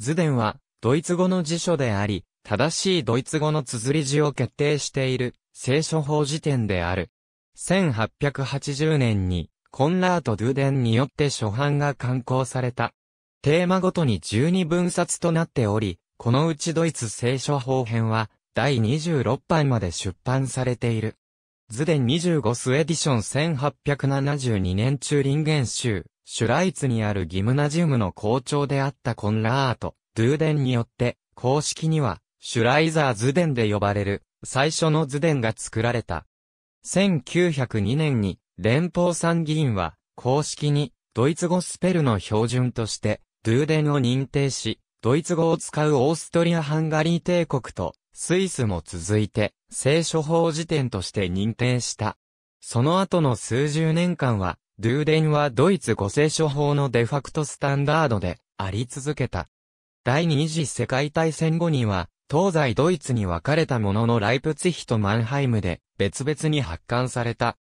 図伝は、ドイツ語の辞書であり、正しいドイツ語の綴り字を決定している、聖書法辞典である。1880年に、コンラート・ドゥデンによって初版が刊行された。テーマごとに12分冊となっており、このうちドイツ聖書法編は、第26版まで出版されている。図伝25スエディション1872年中林元州、シュライツにあるギムナジウムの校長であったコンラート・ドゥーデンによって、公式には、シュライザーズデンで呼ばれる、最初のズデンが作られた。1902年に、連邦参議院は、公式に、ドイツ語スペルの標準として、ドゥーデンを認定し、ドイツ語を使うオーストリア・ハンガリー帝国と、スイスも続いて、聖書法辞典として認定した。その後の数十年間は、ドゥーデンはドイツ語聖書法のデファクトスタンダードであり続けた。第二次世界大戦後には、東西ドイツに分かれたもののライプツヒとマンハイムで別々に発刊された。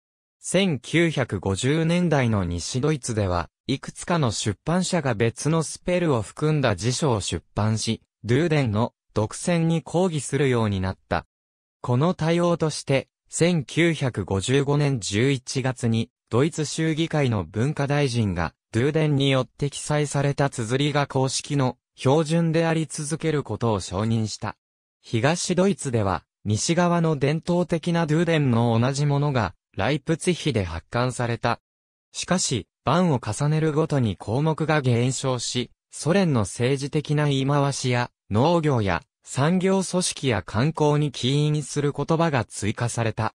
1950年代の西ドイツでは、いくつかの出版社が別のスペルを含んだ辞書を出版し、ドゥーデンの独占に抗議するようになった。この対応として、1955年11月にドイツ州議会の文化大臣が、ドゥーデンによって記載された綴りが公式の標準であり続けることを承認した。東ドイツでは、西側の伝統的なドゥーデンの同じものが、ライプツィヒで発刊された。しかし、番を重ねるごとに項目が減少し、ソ連の政治的な言い回しや、農業や、産業組織や観光に起因する言葉が追加された。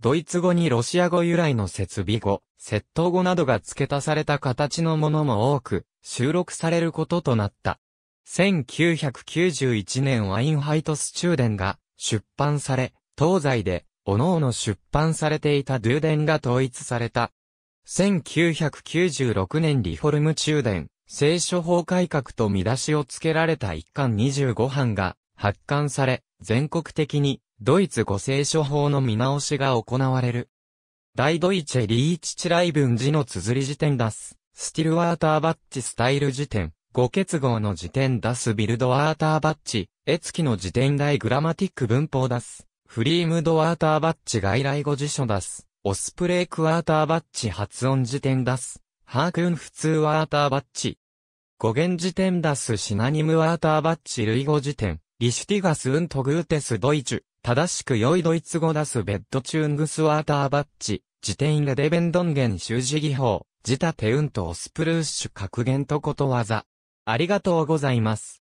ドイツ語にロシア語由来の設備語、窃盗語などが付け足された形のものも多く、収録されることとなった。1991年ワインハイトスチューデンが出版され、東西で、各々出版されていたドゥーデンが統一された。1996年リフォルム中伝、聖書法改革と見出しを付けられた一巻25版が発刊され、全国的にドイツ語聖書法の見直しが行われる。大ドイチェリーチチライブン字の綴り辞典出す。スティルワーターバッチスタイル辞典。語結合の辞典出すビルドワーターバッチ。エツキの辞典大グラマティック文法出す。フリームドワーターバッチ外来語辞書出す。オスプレイクワーターバッチ発音辞典出す。ハークン普通ワーターバッチ。語源辞典出すシナニムワーターバッチ類語辞典。リシュティガスウントグーテスドイチュ。正しく良いドイツ語出すベッドチューングスワーターバッチ、自転レデベンドンゲン修辞技法、自他ントとスプルーッシュ格言とことわざ。ありがとうございます。